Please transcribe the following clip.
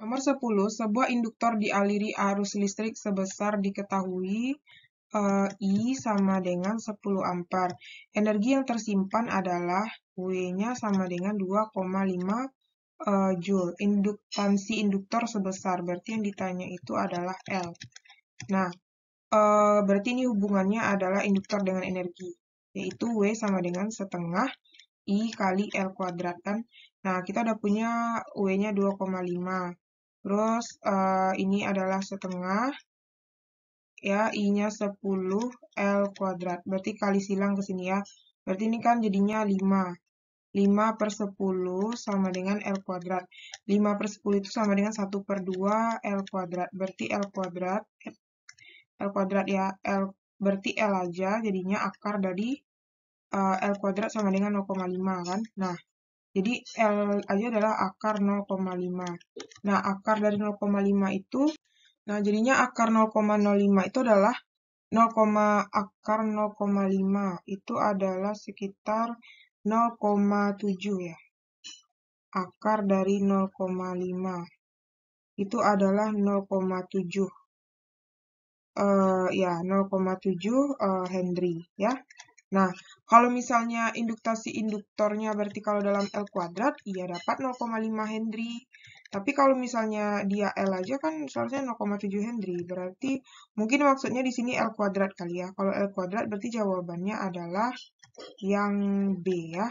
Nomor 10, sebuah induktor dialiri arus listrik sebesar diketahui uh, I sama dengan 10 ampere. Energi yang tersimpan adalah W-nya sama dengan 2,5 uh, eh, Joule. Induktansi induktor sebesar, berarti yang ditanya itu adalah L. Nah, uh, berarti ini hubungannya adalah induktor dengan energi, yaitu W sama dengan setengah I kali L kuadrat kan? Nah, kita udah punya W-nya 2,5. Terus uh, ini adalah setengah. Ya, I-nya 10, L kuadrat. Berarti kali silang ke sini ya. Berarti ini kan jadinya 5. 5 per 10 sama dengan L kuadrat. 5 per 10 itu sama dengan 1 per 2 L kuadrat. Berarti L kuadrat, L kuadrat ya, L berarti L aja jadinya akar dari uh, L kuadrat sama dengan 0,5 kan. Nah, jadi L aja adalah akar 0,5. Nah, akar dari 0,5 itu, nah jadinya akar 0,05 itu adalah 0, akar 0,5 itu adalah sekitar 0,7 ya. Akar dari 0,5 itu adalah 0,7. Uh, eh, ya, 0,7 uh, eh, Henry ya. Nah, kalau misalnya induktasi induktornya berarti kalau dalam L kuadrat, ia dapat 0,5 Henry. Tapi kalau misalnya dia L aja kan seharusnya 0,7 Henry. Berarti mungkin maksudnya di sini L kuadrat kali ya. Kalau L kuadrat berarti jawabannya adalah yang B ya.